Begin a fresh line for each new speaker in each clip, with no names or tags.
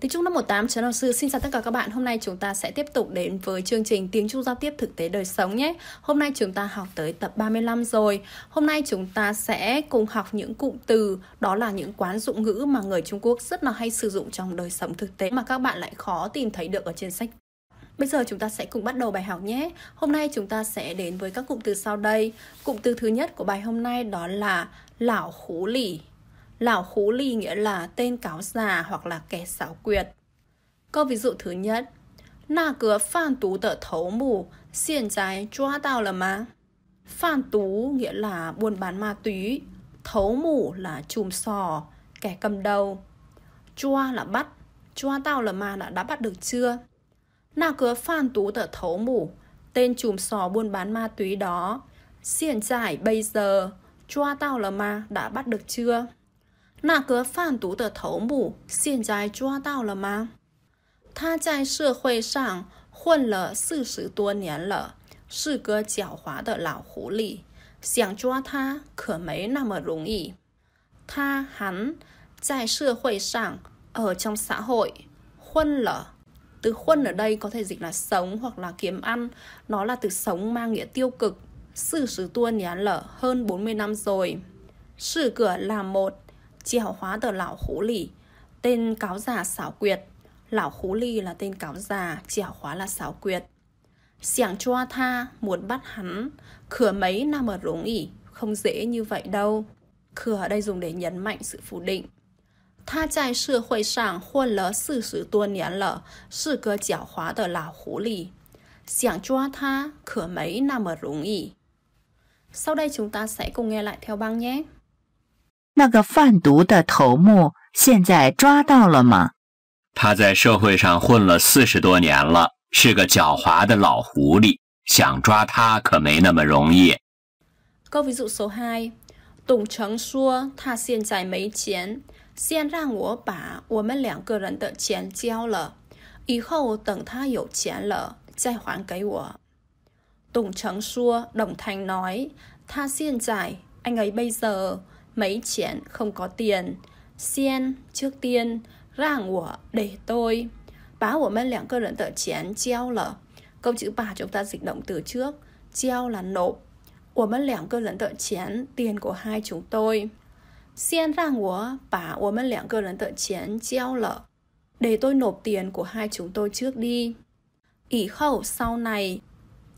Tiếng Trung năm 18 Trấn Học Sư xin chào tất cả các bạn. Hôm nay chúng ta sẽ tiếp tục đến với chương trình Tiếng Trung giao tiếp thực tế đời sống nhé. Hôm nay chúng ta học tới tập 35 rồi. Hôm nay chúng ta sẽ cùng học những cụm từ, đó là những quán dụng ngữ mà người Trung Quốc rất là hay sử dụng trong đời sống thực tế mà các bạn lại khó tìm thấy được ở trên sách Bây giờ chúng ta sẽ cùng bắt đầu bài học nhé. Hôm nay chúng ta sẽ đến với các cụm từ sau đây. Cụm từ thứ nhất của bài hôm nay đó là lão hú lì. Lão khú Ly nghĩa là tên cáo già hoặc là kẻ xảo quyệt. Câu ví dụ thứ nhất, Na cửa phan tú tở thấu mù, xiên trái choa tao là má. Phan tú nghĩa là buôn bán ma túy, thấu mù là chùm sò, kẻ cầm đầu. choa là bắt, choa tao là ma đã, đã bắt được chưa? Na cửa phan tú tở thấu mù, tên chùm sò buôn bán ma túy đó. Xiên giải bây giờ, choa tao là ma đã bắt được chưa? 那个贩毒的头目现在抓到了吗？他在社会上混了四十多年了，是个狡猾的老狐狸，想抓他可没那么容易。他 hắn ở trong xã hội huân là từ huân ở đây có thể dịch là sống hoặc là kiếm ăn nó là từ sống mang nghĩa tiêu cực sư sứ tua nhán lở hơn 40 năm rồi sư cửa là một Chiều hóa tờ lão hú lì Tên cáo già xảo quyệt Lão hú lì là tên cáo già Chiều hóa là xảo quyệt xiang chua tha muốn bắt hắn cửa mấy nằm ở rúng ỉ Không dễ như vậy đâu cửa ở đây dùng để nhấn mạnh sự phủ định Tha chạy sự hội sảng Huân lỡ sự sự tuôn nhán lỡ Sự cơ chiều hóa tờ lão hú lì Xiảng chua tha khửa mấy nằm ở rúng ỉ Sau đây chúng ta sẽ cùng nghe lại theo băng nhé
那个贩毒的头目现在抓到了吗？
他在社会上混了四十多年了，是个狡猾的老狐狸，想抓他可没那么容易。
Câu ví dụ 说他现在没钱，先让我把我们两个人的钱交了，以后等他有钱了再还给我。董成说 đ 太 n nói, 他现在，Anh ấy bây giờ mấy chuyện không có tiền. Xin trước tiên ràng của để tôi. Bá của mấy lẻng cơ lẫn tờ chén treo lở. Câu chữ bà chúng ta dịch động từ trước. Treo là nộp. Của mấy lẻng cơ lẫn tờ chén tiền của hai chúng tôi. Xin ràng của bà của mấy lẻng cơ lẫn tờ chén treo lở. Để tôi nộp tiền của hai chúng tôi trước đi. Ý khẩu sau này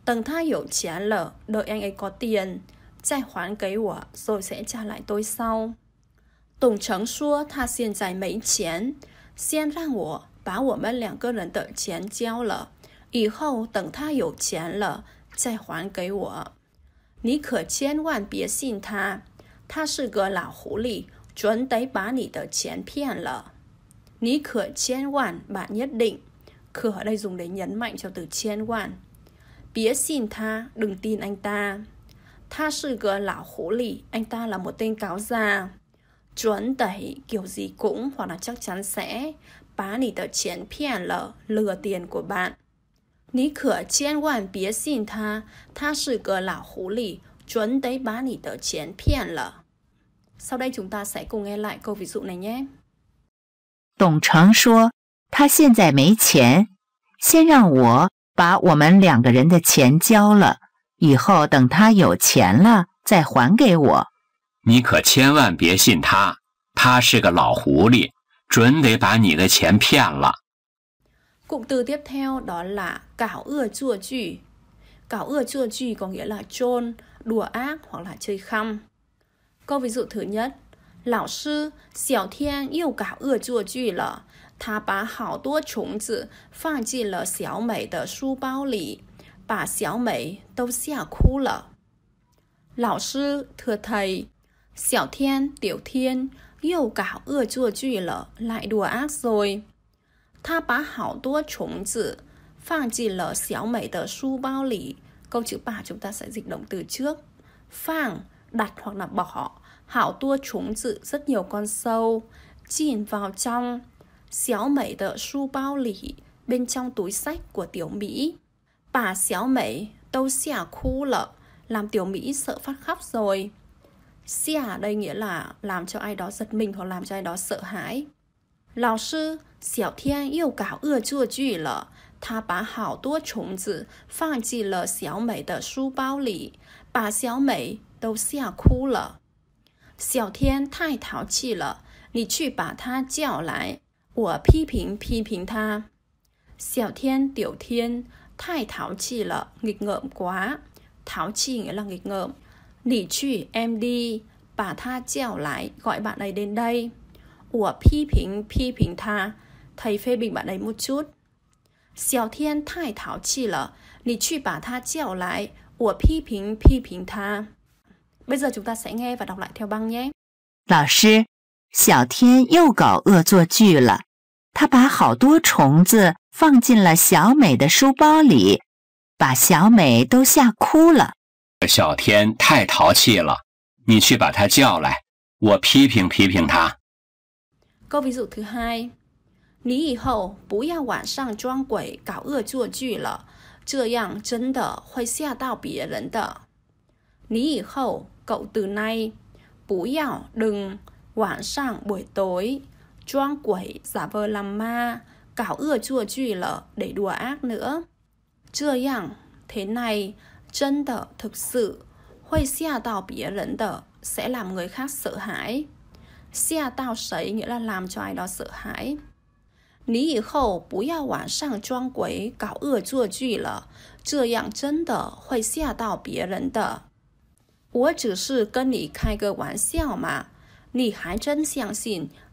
Tầng tha hiểu chán lở Đợi anh ấy có tiền 再还给我，rồi sẽ trả lại tôi sau. Tổng Trấn xua tha xiên dài mấy chén, xiên ra ngủ, bá của mất lẻng cơ lần tợ chén giao lở, ý hậu tầng tha hiểu chén lở, giải hoàn cái của. Ní khở chén hoàn bía xin tha, tha sư gờ lão hủ lì, chuẩn đấy bá nỉ bạn đây dùng để nhấn mạnh cho từ chén đừng tin anh ta. Tha lão lì, anh ta là một tên cáo già. Chuẩn đẩy kiểu gì cũng hoặc là chắc chắn sẽ bá nỉ tờ chiến pian lờ, lừa tiền của bạn. Ní cửa chiên hoàn bía xin tha, tha sự cờ lão hú lì, chuẩn đấy bá nỉ tờ chiến pian lờ. Sau đây chúng ta sẽ cùng nghe lại câu ví dụ này nhé.
Tổng Trắng 说,他现在没钱，先让我把我们两个人的钱交了。以后等他有钱了再还给我。你
可千万别信他，他是个老狐狸，准得把你的钱骗了。
cụm từ tiếp theo đó là “gạo ảo trùa trụi”. Gạo ảo trùa trụi có nghĩa là trôn, đùa ác hoặc là chơi khăm. Câu ví dụ thứ nhất, lão sư Tiểu Thiên yêu gạo ảo trùa trụi là, thà ba hào đố trứng tự, phong ghi lê Tiểu Mỹ đê sú bao lì. 把小美都吓哭了。老师 thưa thầy, 小 Thiên, Tiểu Thiên yêu cả ưa lại đùa ác rồi. Tha bá chữ bà chúng ta sẽ dịch động từ trước. Phang, đặt hoặc là bỏ. Hảo tua chống tử rất nhiều con sâu. Chìm vào trong. Xéo mẩy tờ su bao lỉ bên trong túi sách của Tiểu Mỹ. Bà xéo mẩy, tâu xỉa khu lợ, làm tiểu Mỹ sợ phát khóc rồi. Xỉa đây nghĩa là làm cho ai đó giật mình hoặc làm cho ai đó sợ hãi. Lão sư, xỉa thiên yêu cáo ưa chua chùy lợ, thà bà hảo tua chống tử, phang chỉ lợ xéo mẩy tờ su bao lì. Bà xéo mẩy, tâu xỉa khu lợ. Xỉa thiên thai tháo chi lợ, nì chùy bà tha chào lại, 我批评批评他。小天、tiểu 天太 tháo chỉ là nghịch ngợm quá. Tháo chỉ nghĩa là nghịch ngợm. Nỉ chửi em đi, bà tha trèo lại gọi bạn ấy đến đây. Ủa phi phính phi phính tha, thầy phê bình bạn ấy một chút. Xiao thiên thải tháo chỉ nỉ chửi bà tha trèo lại, ủa phi phính phi phính tha. Bây giờ chúng ta sẽ nghe và đọc lại theo băng nhé.
老师，小天又搞恶作剧了。他把好多虫子放进了小美的书包里，把小美都吓哭了。
小天太淘气了，你去把他叫来，我批评批评他。
Câu v 嗨，你以后不要晚上装鬼搞恶作剧了，这样真的会吓到别人的。你以后，狗 từ 不要 đ 晚上 g q choang quẩy, giả vờ làm ma, cảo ưa chùa chủy lở để đùa ác nữa. Chưa yẳng, thế này, chân tở thực sự, huy xia tào bỉa lẫn tở sẽ làm người khác sợ hãi. Xia tao sấy nghĩa là làm cho ai đó sợ hãi. Ní ý khẩu bú yào wán sang choang quấy, cảo ưa chùa chủy lở, chưa yẳng chân tờ huy xia tào bỉa lẫn tờ. 我只是跟你开个玩笑嘛，你还真相信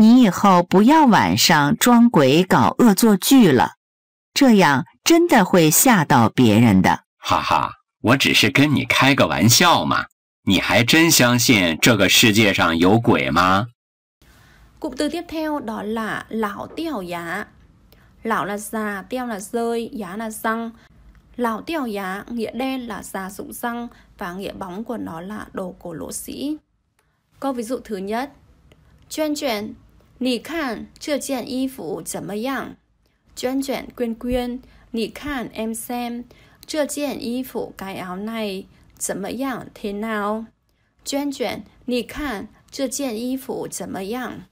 你以后不要晚上装鬼搞恶作剧了，这样真的会吓到别人的。哈
哈，
我只是跟你开个玩笑嘛。你还真相信这个世界上有鬼吗
？cụm từ tiếp theo đó là lão tiểu g i á lão là già, tiêu là rơi, g i á là răng lão tiểu g i á nghĩa đen là già sụn g răng và nghĩa bóng của nó là đồ cổ lỗ sĩ. có ví dụ thứ nhất chuyên chuyên 你看这件衣服怎么样，娟娟娟娟？你看 M Sam 这件衣服该熬耐怎么样，天哪！娟娟，你看这件衣服怎么样？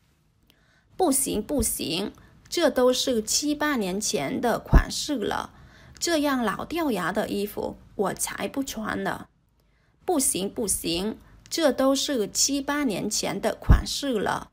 不行不行，这都是七八年前的款式了，这样老掉牙的衣服我才不穿呢。不行不行，这都是七八年前的款式了。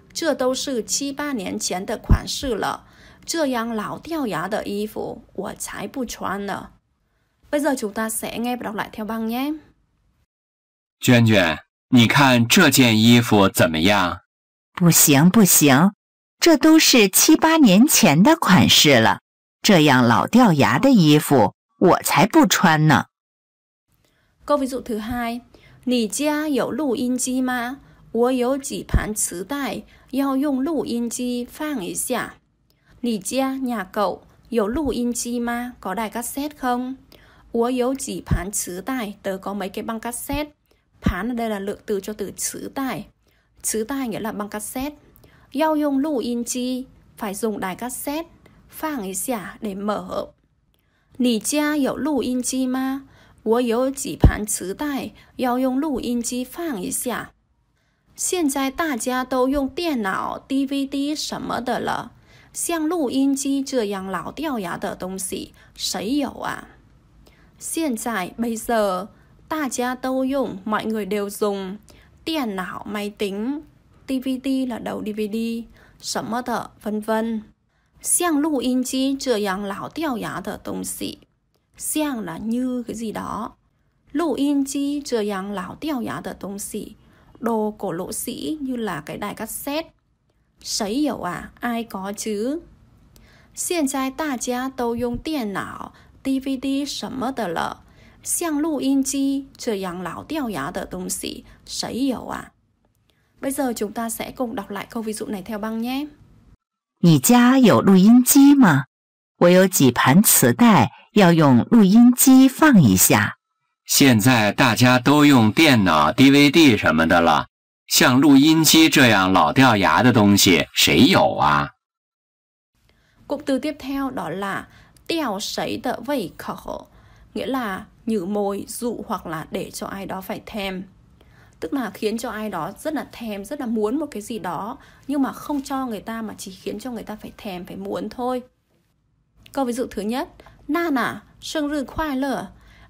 这都是七八年前的款式了，这样老掉牙的衣服我才不穿呢。Với chủ đa sẽ nghe được lại theo băng nhé.
娟娟，你看这件衣服怎么样？
不行不行，这都是七八年前的款式了，这样老掉牙的衣服我才不穿呢。
Câu ví dụ thứ hai, nhà bạn có máy ghi âm không? Tôi có vài tấm băng. 要用录音机放一下。你家 nhà cậu có đài cassette không? 我有几盘磁带，tớ có mấy cái băng cassette. Phán đây là lượng từ cho từ chữ tài, Chữ tài nghĩa là băng cassette. Yao dùng lù in chi, phải dùng đài cassette. Phang ấy xả để mở. Nì cha hiểu lù in chi ma? Wo yếu chỉ phán chữ tài, yao dùng lù in chi phang ấy xả. 现在大家都用电脑、DVD 什么的了，像录音机这样老掉牙的东西，谁有啊？现在没事，大家都用 mọi người đều dùng 电脑、máy tính DVD 了，都 DVD 什么的纷纷，像录音机这样老掉牙的东西，像了 à như cái gì đó，录音机这样老掉牙的东西。đồ cổ lỗ sĩ như là cái đài cassette. Sấy hiểu à, ai có chứ? Hiện tại ta gia đều dùng điện não, DVD lão à? Bây giờ chúng ta sẽ cùng đọc lại câu ví dụ này theo băng nhé. có
Tôi 你家有录音机吗？我有几盘磁带，要用录音机放一下。现在大
家都用电脑、DVD 什么的了，像录音机这样老掉牙的东西谁有啊
？Cụm từ tiếp theo đó là đeo sấy tờ vây khẩu, nghĩa là nhử môi, dụ hoặc là để cho ai đó phải thèm. Tức là khiến cho ai đó rất là thèm, rất là muốn một cái gì đó, nhưng mà không cho người ta mà chỉ khiến cho người ta phải thèm, phải muốn thôi. Câu ví dụ thứ nhất, Nana, sinh nhật khoai lửa.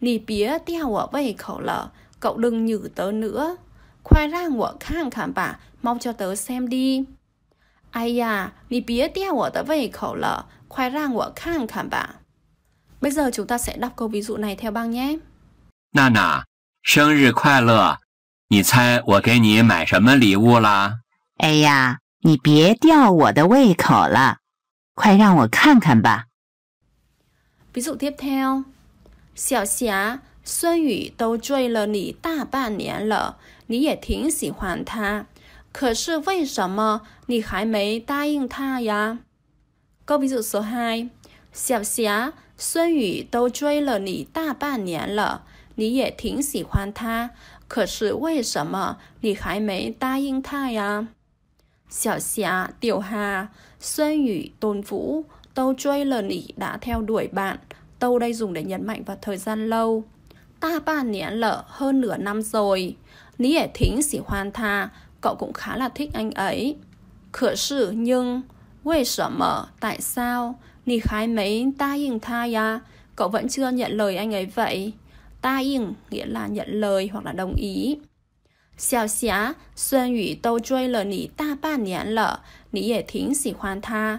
Nì bía tiêu ở bầy khẩu lở, cậu đừng nhử tớ nữa. Khoai ra ngựa khang khảm bà, mau cho tớ xem đi. Ai à, nì bía tiêu ở tớ bầy khẩu lở, khoai ra ngựa khang khảm bà. Bây giờ chúng ta sẽ đọc câu ví dụ này theo băng nhé.
Nà nà, sinh nhật khoai lợ,
Ví dụ tiếp theo. 小霞，孙宇都追了你大半年了，你也挺喜欢他，可是为什么你还没答应他呀？高维柱说：“嗨，小霞，孙宇都追了你大半年了，你也挺喜欢他，可是为什么你还没答应他呀？”小霞丢哈，孙宇顿虎都追了你大，他追半。Tâu đây dùng để nhấn mạnh vào thời gian lâu. Ta ba nén lỡ hơn nửa năm rồi. Ní ẻ thính sĩ hoan tha, cậu cũng khá là thích anh ấy. Khở sử nhưng, quê sở mở, tại sao? Nì khái mấy ta yên tha ya, cậu vẫn chưa nhận lời anh ấy vậy. Ta yên nghĩa là nhận lời hoặc là đồng ý. Xiao xá, Xuân Ủy tâu chơi lời nỉ ta ba nén lỡ, nỉ ẻ thính sĩ hoan tha.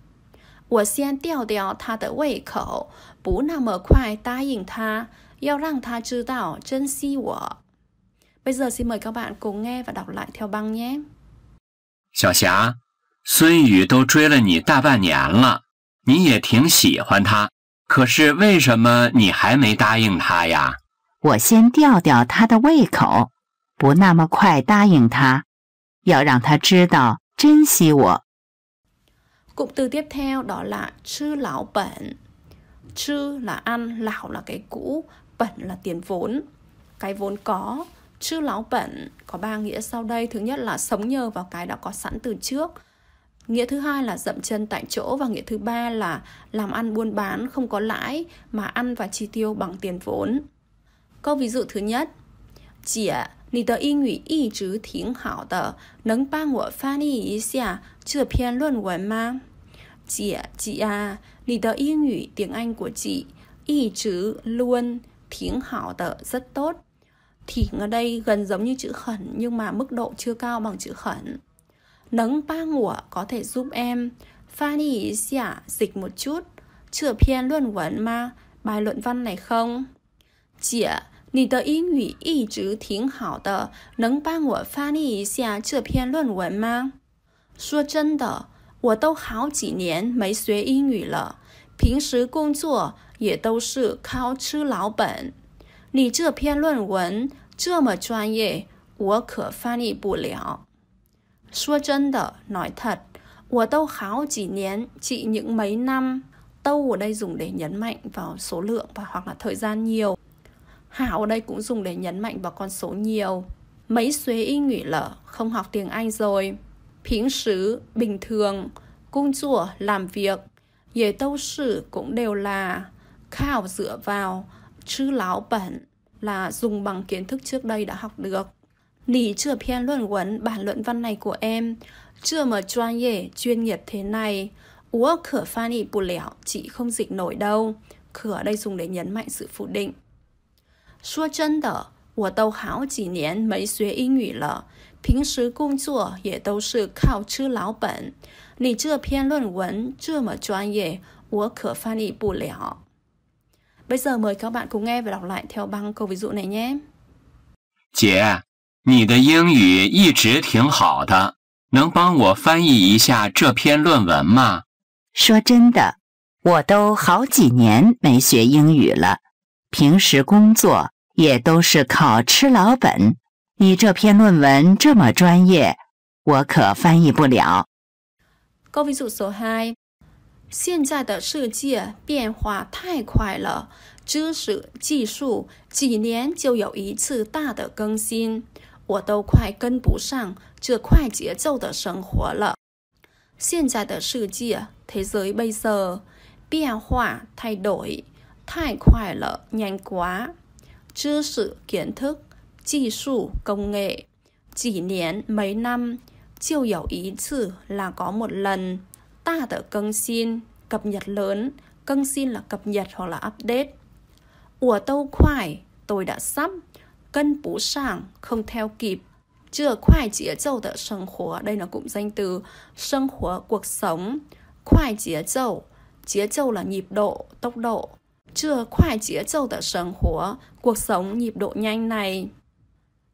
我先吊吊他的胃口，不那么快答应他，要让他知道珍惜我。bây giờ xin mời các bạn cùng nghe và đọc lại theo băng nhé.
小霞，孙宇都追了你大半年了，你也挺喜欢他，可是为什么你还没答应他呀？
我先吊吊他的胃口，不那么快答应他，要让他知道珍惜我。
Cụm từ tiếp theo đó là chư lão bẩn. Chư là ăn, lão là cái cũ, bẩn là tiền vốn. Cái vốn có, chư lão bẩn có ba nghĩa sau đây. Thứ nhất là sống nhờ vào cái đã có sẵn từ trước. Nghĩa thứ hai là dậm chân tại chỗ và nghĩa thứ ba là làm ăn buôn bán không có lãi mà ăn và chi tiêu bằng tiền vốn. Câu ví dụ thứ nhất. Chị 你的英语一直挺好的，能帮我翻译一下这篇论文吗？chị chị à, nì tờ yên ngữ tiếng Anh của chị y chữ luôn tiếng hảo tờ rất tốt. Thì ở đây gần giống như chữ khẩn nhưng mà mức độ chưa cao bằng chữ khẩn. Nấng ba ngủa có thể giúp em pha đi xả dịch một chút chữa phiên luận vấn mà bài luận văn này không? Chị à, 你的英语一直挺好的，能帮我翻译一下这篇论文吗？说真的，我都好几年没学英语了，平时工作也都是靠吃老本。你这篇论文这么专业，我可翻译不了。说真的，nói thật，我都好几年 chỉ những mấy năm。Tâu ở đây dùng để nhấn mạnh vào số lượng và hoặc là thời gian nhiều. Hảo ở đây cũng dùng để nhấn mạnh vào con số nhiều. Mấy xuế y nghỉ lở, không học tiếng Anh rồi. Phiến sử bình thường, cung rủa làm việc, về tâu sử cũng đều là khảo dựa vào chữ lão bẩn là dùng bằng kiến thức trước đây đã học được. Nỉ chưa luận quấn bản luận văn này của em, chưa mở chuyên dễ chuyên nghiệp thế này, ủa cửa phan ý bù lẻo, chị không dịch nổi đâu. cửa đây dùng để nhấn mạnh sự phủ định. Xua chân tờ, 我都好几年没学英语了，平时工作也都是靠吃老本。你这篇论文这么专业，我可翻译不了。bây giờ mời các bạn cùng nghe và đọc lại theo băng câu ví dụ này nhé.
你的英语一直挺好的，能帮我翻译一下这篇论文吗？
说真的，我都好几年没学英语了。平时工作也都是靠吃老本。你这篇论文这么专业，我可翻译不了。
嗨，现在的世界变化太快了，知识技术几年就有一次大的更新，我都快跟不上这快节奏的生活了。现在的世界，thế i 变化太多，太快了念瓜知识 k i t 技术 công nghệ chỉ niên mấy năm là có một lần ta tự cân xin cập nhật lớn cân xin là cập nhật hoặc là update ủa tâu khoải tôi đã sắp cân bú sàng không theo kịp chưa khoai chĩa dầu tự sân khóa đây là cụm danh từ sân khóa cuộc sống khoai chĩa dầu chĩa dầu là nhịp độ tốc độ chưa khoai chĩa dầu tự sân khóa cuộc sống nhịp độ nhanh này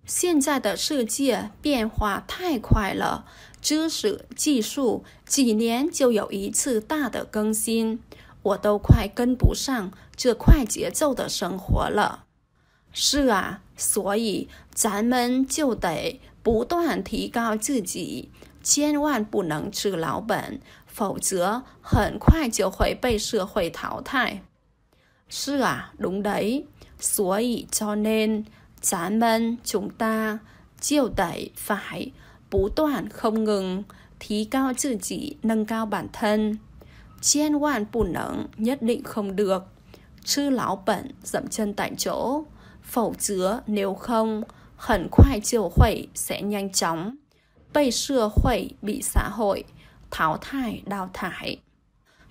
现在的世界变化太快了，知识、技术几年就有一次大的更新，我都快跟不上这快节奏的生活了。是啊，所以咱们就得不断提高自己，千万不能吃老本，否则很快就会被社会淘汰。是啊，龙雷，所以，照嫩。咱们 chúng ta 就得 phải toàn không ngừng thí cao tự chỉ nâng cao bản thân Chiên hoàn bù nắng nhất định không được Chư lão bẩn dậm chân tại chỗ Phẩu chứa nếu không Hẳn khoai chiều khuẩy sẽ nhanh chóng Bây xưa khuẩy bị xã hội Tháo thải đào thải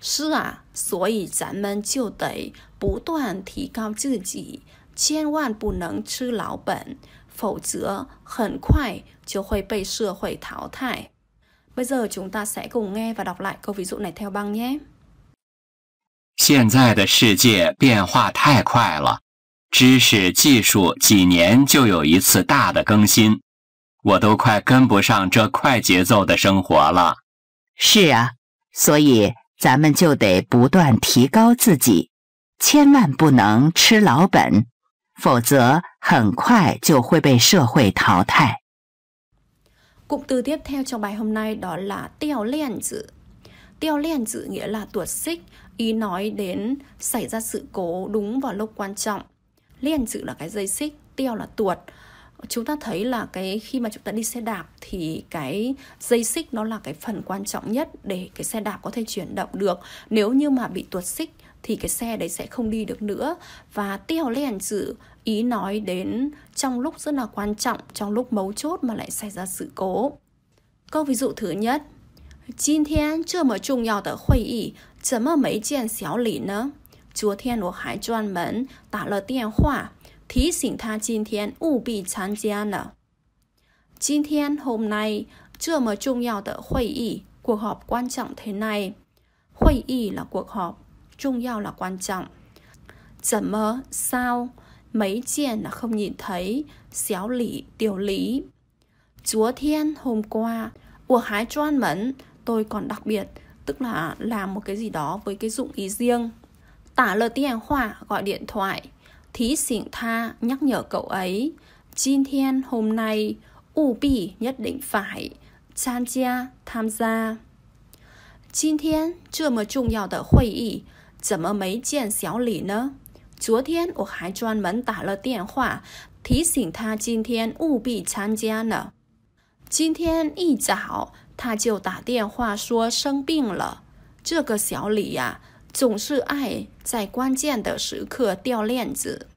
是啊，所以咱们就得不断提高自己，千万不能吃老本，否则很快就会被社会淘汰。bây giờ chúng ta sẽ cùng nghe và đọc lại câu ví dụ này theo băng nhé.
现在的世界变化太快了，知识、技术几年就有一次大的更新，我都快跟不上这快节奏的生活了。
是啊，所以咱们就得不断提高自己，千万不能吃老本。否则很快就会被社会淘汰。
Cụm từ tiếp theo trong bài hôm nay đó là tiêu liên dự. Tiêu liên dự nghĩa là tuột xích, ý nói đến xảy ra sự cố đúng vào lúc quan trọng. Liên dự là cái dây xích, tiêu là tuột. Chúng ta thấy là cái khi mà chúng ta đi xe đạp thì cái dây xích nó là cái phần quan trọng nhất để cái xe đạp có thể chuyển động được. Nếu như mà bị tuột xích thì cái xe đấy sẽ không đi được nữa và tiêu liền sự ý nói đến trong lúc rất là quan trọng trong lúc mấu chốt mà lại xảy ra sự cố câu ví dụ thứ nhất chưa hội ý, mấy chuyện xéo nữa? Chúa Thiên mẫn, 今天这么重要的会议怎么没见小李呢？昨天我还专门打了电话提醒他今天务必参加呢。今天 hôm nay chưa mà chung nhau tờ hội ý, cuộc họp quan trọng thế này. Hội ý là cuộc họp, 重要 là quan trọng. 怎么 sao mấy chuyện là không nhìn thấy, xéo lý, tiểu lý. Chúa thiên hôm qua, của hái choan mẫn, tôi còn đặc biệt, tức là làm một cái gì đó với cái dụng ý riêng. Tả lời tiền hỏa gọi điện thoại, thí xỉn tha nhắc nhở cậu ấy. Chín thiên hôm nay, ủ bỉ nhất định phải, chan chia tham gia. Jin thiên chưa mở chung nhau tờ hội ý, 怎么没见小李呢？昨天我还专门打了电话提醒他今天务必参加呢。今天一早他就打电话说生病了。这个小李呀，总是爱在关键的时刻掉链子。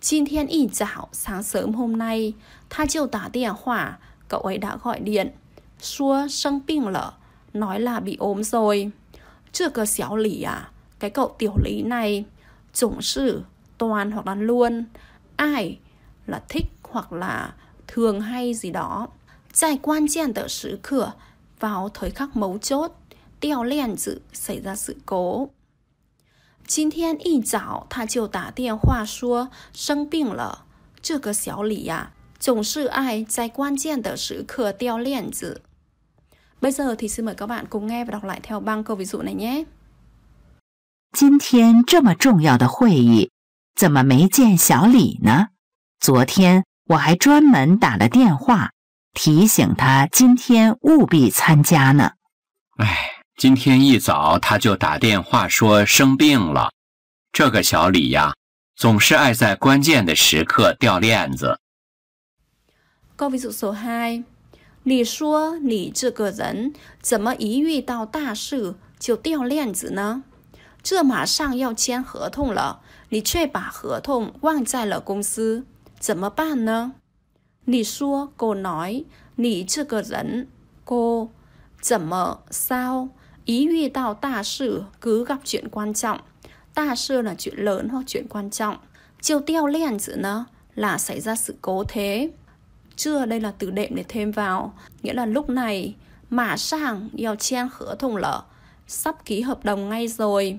今天一早，sáng sớm hôm nay，他就打电话给 ọ 大 đ i i điện，说生病了，nói là bị ốm rồi。这个小李呀。cái cậu tiểu lý này chủng sử toàn hoặc là luôn ai là thích hoặc là thường hay gì đó trải quan trọng tờ sứ cửa vào thời khắc mấu chốt tiêu liền dự xảy ra sự cố điện Lý à, quan Bây giờ thì xin mời các bạn cùng nghe và đọc lại theo băng câu ví dụ này nhé.
今天这么重要的会议，怎么没见小李呢？昨天我还专门打了电话提醒他今天务必参加呢。
哎，今天一早他就打电话说生病了。这个小李呀，总是爱在关键的时刻掉链子。
高维叔说：“嗨，你说你这个人怎么一遇到大事就掉链子呢？”这马上要签合同了，你却把合同忘在了公司，怎么办呢？你说，cô nói，你这个人，cô gặp chuyện quan trọng，大事 là chuyện lớn hoặc chuyện quan trọng，chiêu tiêu liền chữ nó là xảy ra sự cố thế. Chưa đây là từ đệm để thêm vào, nghĩa là lúc này mà sang giao chen khở thùng lở, sắp ký hợp đồng ngay rồi.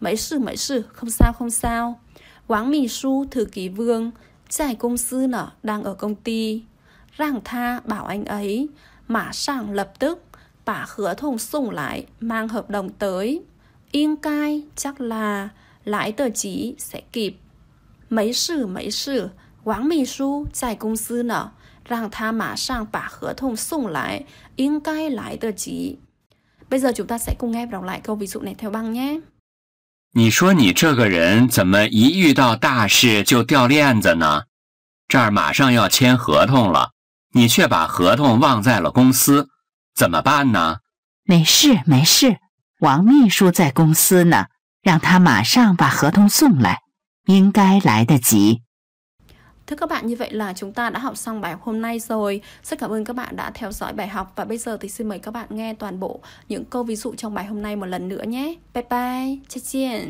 mấy sự mấy sự không sao không sao Quáng Mì Su, thư ký vương, giải công sư nở đang ở công ty. Ràng tha bảo anh ấy, mà sàng lập tức, bà khứa thùng sủng lại, mang hợp đồng tới. Yên cai chắc là lãi tờ chí sẽ kịp. Mấy sự mấy sự, Quáng Mì Su, giải công sư nở, rằng tha mà sang bà khứa thùng sủng lại, yên cai lãi tờ chí. Bây giờ chúng ta sẽ cùng nghe đọc lại câu ví dụ này theo băng nhé.
你说你这个人怎么一遇到大事就掉链子呢？这儿马上要签合同了，你却把合同忘在了公司，怎么办呢？
没事，没事，王秘书在公司呢，让他马上把合同送来，应该来得及。
Thưa các bạn, như vậy là chúng ta đã học xong bài học hôm nay rồi. Rất cảm ơn các bạn đã theo dõi bài học và bây giờ thì xin mời các bạn nghe toàn bộ những câu ví dụ trong bài hôm nay một lần nữa nhé. Bye bye, 再见。